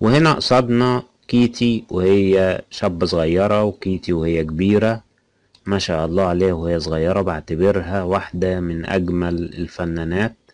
وهنا قصدنا كيتي وهي شاب صغيرة وكيتي وهي كبيرة ما شاء الله عليها وهي صغيرة بعتبرها واحدة من أجمل الفنانات